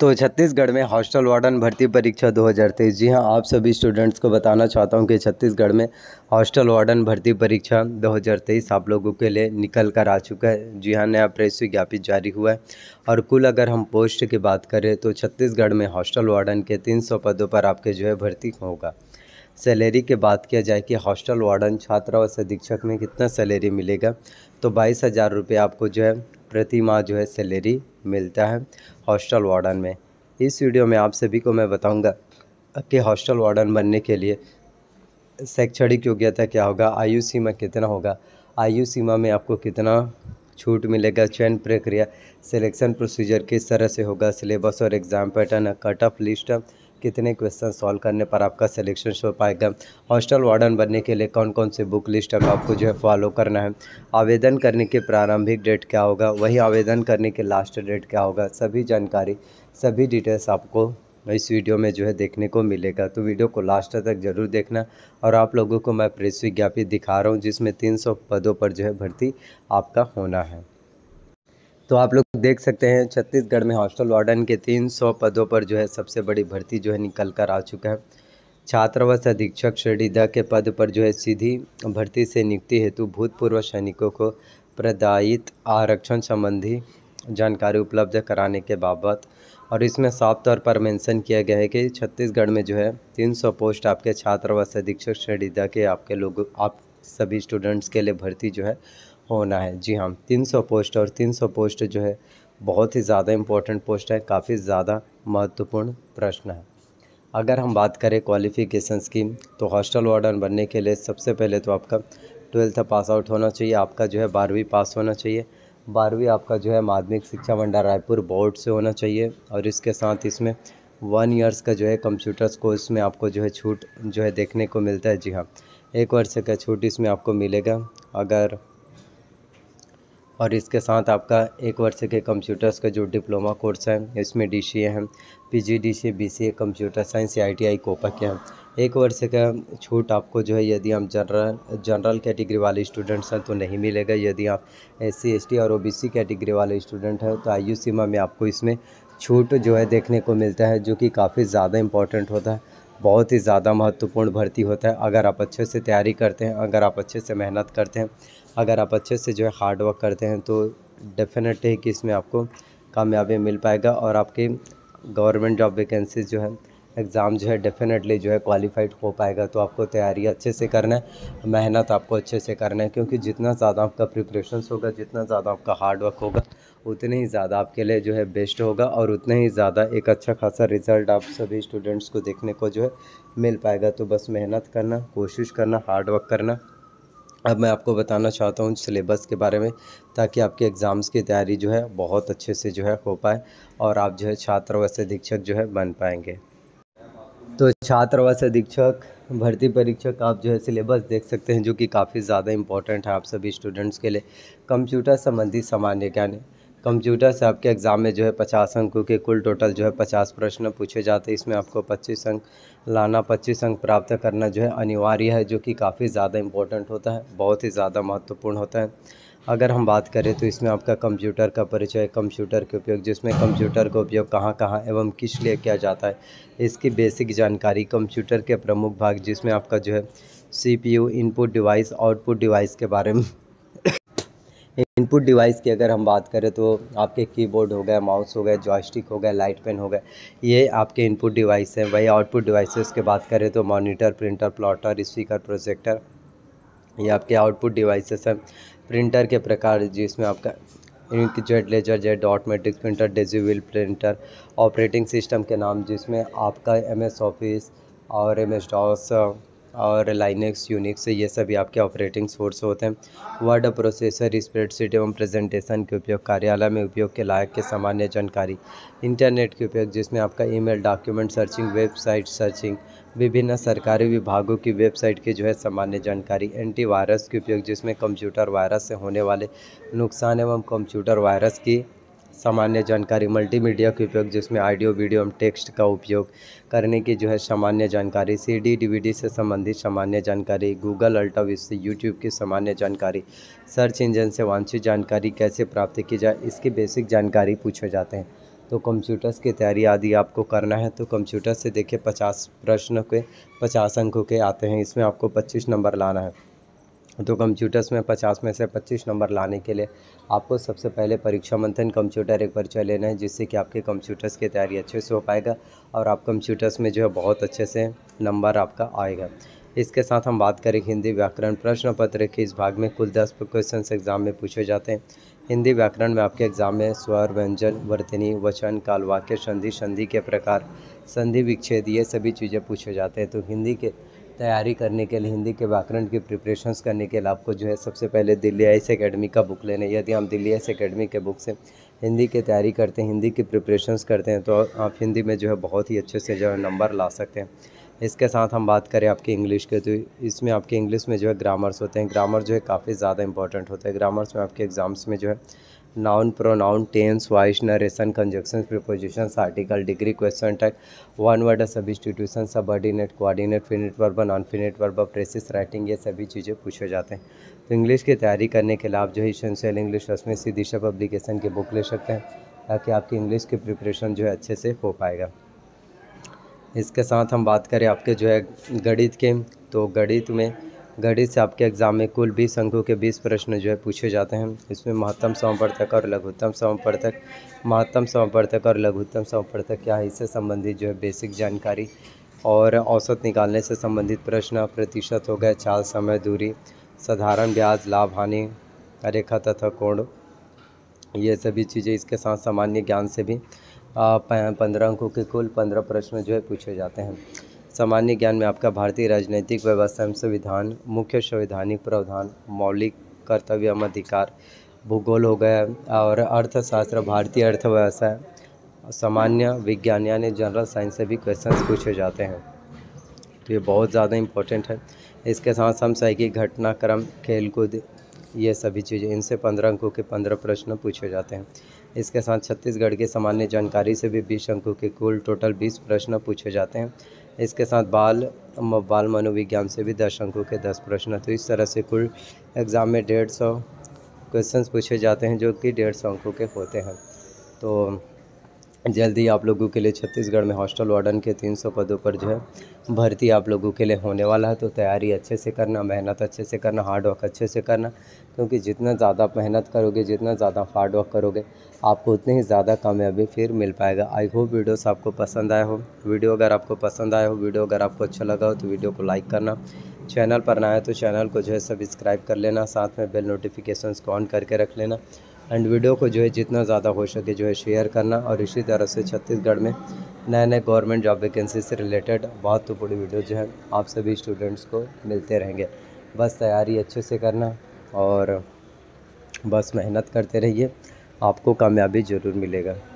तो छत्तीसगढ़ में hostel warden भर्ती परीक्षा 2023 जी हां आप सभी स्टूडेंट्स को बताना चाहता हूं कि छत्तीसगढ़ में हॉस्टल वार्डन भर्ती परीक्षा 2023 आप लोगों के लिए निकल कर आ चुका है जी हां नया प्रेस विज्ञापित जारी हुआ है और कुल अगर हम पोस्ट की बात करें तो छत्तीसगढ़ में हॉस्टल वार्डन के तीन पदों पर आपके जो है भर्ती होगा सैलरी के बात किया जाए कि हॉस्टल वार्डन छात्रा और शिक्षक में कितना सैलरी मिलेगा तो बाईस हज़ार रुपये आपको जो है प्रति माह जो है सैलरी मिलता है हॉस्टल वार्डन में इस वीडियो में आप सभी को मैं बताऊंगा कि हॉस्टल वार्डन बनने के लिए शैक्षणिक योग्यता क्या होगा आयु सीमा कितना होगा आयु सीमा में आपको कितना छूट मिलेगा चयन प्रक्रिया सिलेक्शन प्रोसीजर किस तरह से होगा सिलेबस और exam pattern cut off list कितने क्वेश्चन सॉल्व करने पर आपका सिलेक्शन हो पाएगा हॉस्टल वार्डन बनने के लिए कौन कौन से बुक लिस्ट अब आपको जो है फॉलो करना है आवेदन करने के प्रारंभिक डेट क्या होगा वही आवेदन करने के लास्ट डेट क्या होगा सभी जानकारी सभी डिटेल्स आपको इस वीडियो में जो है देखने को मिलेगा तो वीडियो को लास्ट तक ज़रूर देखना और आप लोगों को मैं प्रेस विज्ञापित दिखा रहा हूँ जिसमें तीन पदों पर जो है भर्ती आपका होना है तो आप लोग देख सकते हैं छत्तीसगढ़ में हॉस्टल वार्डन के 300 पदों पर जो है सबसे बड़ी भर्ती जो है निकल कर आ चुका है छात्रावास अधीक्षक श्रेणी द के पद पर जो है सीधी भर्ती से नियुक्ति हेतु भूतपूर्व सैनिकों को प्रदायित आरक्षण संबंधी जानकारी उपलब्ध कराने के बाबत और इसमें साफ तौर पर मेंशन किया गया है कि छत्तीसगढ़ में जो है 300 पोस्ट आपके छात्रावास अधीक्षक श्रेणी द के आपके लोग आप सभी स्टूडेंट्स के लिए भर्ती जो है होना है जी हाँ 300 पोस्ट और 300 पोस्ट जो है बहुत ही ज़्यादा इम्पोर्टेंट पोस्ट है काफ़ी ज़्यादा महत्वपूर्ण प्रश्न है अगर हम बात करें क्वालिफ़िकेशन की तो हॉस्टल वार्डन बनने के लिए सबसे पहले तो आपका ट्वेल्थ पास आउट होना चाहिए आपका जो है बारहवीं पास होना चाहिए बारहवीं आपका जो है माध्यमिक शिक्षा मंडल रायपुर बोर्ड से होना चाहिए और इसके साथ इसमें वन ईयर्स का जो है कंप्यूटर कोर्स में आपको जो है छूट जो है देखने को मिलता है जी हाँ एक वर्ष का छूट इसमें आपको मिलेगा अगर और इसके साथ आपका एक वर्ष के कंप्यूटर्स का जो डिप्लोमा कोर्स है इसमें डी सी ए हैं P G D C B C A computer science या आई टी आई कोपा के हैं एक वर्ष का छूट आपको जो है यदि आप जनरल जनरल कैटेगरी वाले स्टूडेंट्स हैं तो नहीं मिलेगा यदि आप एस सी एस टी और ओ बी सी कैटेगरी वाले स्टूडेंट हैं तो आयु सीमा में आपको इसमें छूट जो है देखने को मिलता है जो कि काफ़ी ज़्यादा इंपॉर्टेंट होता है बहुत ही ज़्यादा महत्वपूर्ण भर्ती होता है अगर आप अच्छे से तैयारी करते हैं अगर आप अच्छे से मेहनत करते हैं अगर आप अच्छे से जो है हार्ड वर्क करते हैं तो डेफिनेट है कि इसमें आपको कामयाबी मिल पाएगा और आपके गवर्नमेंट जॉब वैकेंसी जो है एग्ज़ाम जो है डेफिनेटली जो है क्वालिफाइड हो पाएगा तो आपको तैयारी अच्छे से करना है मेहनत आपको अच्छे से करना है क्योंकि जितना ज़्यादा आपका प्रिपरेशन होगा जितना ज़्यादा आपका हार्ड वर्क होगा उतने ही ज़्यादा आपके लिए जो है बेस्ट होगा और उतने ही ज़्यादा एक अच्छा खासा रिज़ल्ट आप सभी स्टूडेंट्स को देखने को जो है मिल पाएगा तो बस मेहनत करना कोशिश करना हार्ड वर्क करना अब मैं आपको बताना चाहता हूँ सिलेबस के बारे में ताकि आपके एग्ज़ाम्स की तैयारी जो है बहुत अच्छे से जो है हो पाए और आप जो है छात्र व अधीक्षक जो है बन पाएंगे तो छात्र व अधीक्षक भर्ती परीक्षक आप जो है सिलेबस देख सकते हैं जो कि काफ़ी ज़्यादा इम्पोर्टेंट है आप सभी स्टूडेंट्स के लिए कंप्यूटर संबंधी सामान्य ज्ञान कंप्यूटर से आपके एग्ज़ाम में जो है पचास अंकों के कुल टोटल जो है पचास प्रश्न पूछे जाते हैं इसमें आपको पच्चीस अंक लाना पच्चीस अंक प्राप्त करना जो है अनिवार्य है जो कि काफ़ी ज़्यादा इम्पोर्टेंट होता है बहुत ही ज़्यादा महत्वपूर्ण होता है अगर हम बात करें तो इसमें आपका कंप्यूटर का परिचय कंप्यूटर के उपयोग जिसमें कंप्यूटर का उपयोग कहाँ कहाँ एवं किस लिए किया जाता है इसकी बेसिक जानकारी कंप्यूटर के प्रमुख भाग जिसमें आपका जो है CPU input device output device के बारे में इनपुट डिवाइस की अगर हम बात करें तो आपके कीबोर्ड हो गए माउस हो गए जॉयस्टिक हो गए लाइट पेन हो गए ये आपके इनपुट डिवाइस हैं वही आउटपुट डिवाइसेस की बात करें तो monitor printer plotter speaker projector ये आपके आउटपुट डिवाइसेस हैं प्रिंटर के प्रकार जिसमें आपका inkjet laser jet dot matrix printer डिजिविल प्रिंटर ऑपरेटिंग सिस्टम के नाम जिसमें आपका एम एस ऑफिस और एम एस डॉस और लाइनेक्स यूनिक्स ये सभी आपके ऑपरेटिंग सोर्स होते हैं वर्ड प्रोसेसर स्प्रेडशीट एवं प्रेजेंटेशन के उपयोग कार्यालय में उपयोग के लायक के सामान्य जानकारी इंटरनेट के उपयोग जिसमें आपका email document searching website searching विभिन्न सरकारी विभागों की वेबसाइट की जो है सामान्य जानकारी एंटीवायरस के उपयोग जिसमें कंप्यूटर वायरस से होने वाले नुकसान एवं कंप्यूटर वायरस की सामान्य जानकारी मल्टीमीडिया के उपयोग जिसमें ऑडियो वीडियो एवं टेक्स्ट का उपयोग करने की जो है सामान्य जानकारी सीडी डीवीडी से संबंधित सामान्य जानकारी गूगल अल्टा विश्व यूट्यूब की सामान्य जानकारी सर्च इंजन से वांछित जानकारी कैसे प्राप्त की जाए इसकी बेसिक जानकारी पूछे जाते हैं तो कंप्यूटर्स की तैयारी आदि आपको करना है तो कंप्यूटर से देखिए पचास प्रश्न के पचास अंकों के आते हैं इसमें आपको पच्चीस नंबर लाना है तो कंप्यूटर्स में पचास में से पच्चीस नंबर लाने के लिए आपको सबसे पहले परीक्षा मंथन कंप्यूटर एक परिचय लेना है जिससे कि आपके कंप्यूटर्स की तैयारी अच्छे से हो पाएगा और आप कंप्यूटर्स में जो है बहुत अच्छे से नंबर आपका आएगा इसके साथ हम बात करें हिंदी व्याकरण प्रश्न पत्र के इस भाग में कुल दस क्वेश्चन एग्ज़ाम में पूछे जाते हैं हिंदी व्याकरण में आपके एग्ज़ाम में स्वर व्यंजन वर्तनी वचन कालवाक्य संधि संधि के प्रकार संधि विच्छेद ये सभी चीज़ें पूछे जाते हैं तो हिंदी के तैयारी करने के लिए हिंदी के व्याकरण की प्रिपरेशंस करने के लिए आपको जो है सबसे पहले दिल्ली आई एकेडमी का बुक लेना यदि आप दिल्ली आई एकेडमी के बुक से हिंदी की तैयारी करते हैं हिंदी की प्रिपरेशंस करते हैं तो आप हिंदी में जो है बहुत ही अच्छे से जो है नंबर ला सकते हैं इसके साथ हम बात करें आपकी इंग्लिश के तो इसमें आपके इंग्लिश में जो है ग्रामर्स होते हैं ग्रामर जो है काफ़ी ज़्यादा इंपॉर्टेंट होते हैं ग्रामर्स में आपके एग्ज़ाम्स में जो है noun pronoun tense voice narration conjunction preposition article degree question tag one word substitution subordinate coordinate finite verb non finite verb precis writing ये सभी चीज़ें पूछे जाते हैं तो इंग्लिश की तैयारी करने के लिए आप जो है इशनशियल इंग्लिश उसमें सी दिशा पब्लिकेशन की बुक ले सकते हैं ताकि आपकी इंग्लिश की प्रिपरेशन जो है अच्छे से हो पाएगा इसके साथ हम बात करें आपके जो है गणित के तो गणित में गणित से आपके एग्ज़ाम में कुल बीस अंकों के बीस प्रश्न जो है पूछे जाते हैं इसमें महत्तम समावर्तक और लघुत्तम समावर्तक महत्तम समावर्तक और लघुत्तम समावर्तक क्या है इससे संबंधित जो है बेसिक जानकारी और औसत निकालने से संबंधित प्रश्न प्रतिशत हो गए चाल समय दूरी साधारण ब्याज लाभ हानि रेखा तथा कोण ये सभी चीज़ें इसके साथ सामान्य ज्ञान से भी पंद्रह अंकों के कुल पंद्रह प्रश्न जो है पूछे जाते हैं सामान्य ज्ञान में आपका भारतीय राजनीतिक व्यवस्था एवं संविधान मुख्य संवैधानिक प्रावधान मौलिक कर्तव्य एवं अधिकार भूगोल हो गया और अर्थशास्त्र भारतीय अर्थव्यवस्था सामान्य विज्ञान यानी जनरल साइंस से भी क्वेश्चन पूछे जाते हैं तो ये बहुत ज़्यादा इम्पोर्टेंट है इसके साथ हम साइकिक घटनाक्रम खेलकूद ये सभी चीज़ें इनसे पंद्रह अंकों के पंद्रह प्रश्न पूछे जाते हैं इसके साथ छत्तीसगढ़ की सामान्य जानकारी से भी बीस अंकों के कुल टोटल बीस प्रश्न पूछे जाते हैं इसके साथ बाल बाल मनोविज्ञान से भी दस अंकों के दस प्रश्न तो इस तरह से कुल एग्ज़ाम में डेढ़ सौ क्वेश्चन पूछे जाते हैं जो कि डेढ़ सौ अंकों के होते हैं तो जल्द ही आप लोगों के लिए छत्तीसगढ़ में हॉस्टल वार्डन के 300 पदों पर जो है भर्ती आप लोगों के लिए होने वाला है तो तैयारी अच्छे से करना मेहनत अच्छे से करना हार्ड वर्क अच्छे से करना क्योंकि जितना ज़्यादा मेहनत करोगे जितना ज़्यादा हार्ड वर्क करोगे आपको उतनी ही ज़्यादा कामयाबी फिर मिल पाएगा आई होप वीडियोस आपको पसंद आया हो वीडियो अगर आपको पसंद आया हो वीडियो अगर आपको अच्छा लगा हो तो वीडियो को लाइक करना चैनल पर ना आए तो चैनल को जो है सब्सक्राइब कर लेना साथ में बेल नोटिफिकेशन को ऑन करके रख लेना एंड वीडियो को जो है जितना ज़्यादा हो सके जो है शेयर करना और इसी तरह से छत्तीसगढ़ में नए नए गवर्नमेंट जॉब वैकेंसी से रिलेटेड बहुत तो बड़ी वीडियो जो है आप सभी स्टूडेंट्स को मिलते रहेंगे बस तैयारी अच्छे से करना और बस मेहनत करते रहिए आपको कामयाबी ज़रूर मिलेगा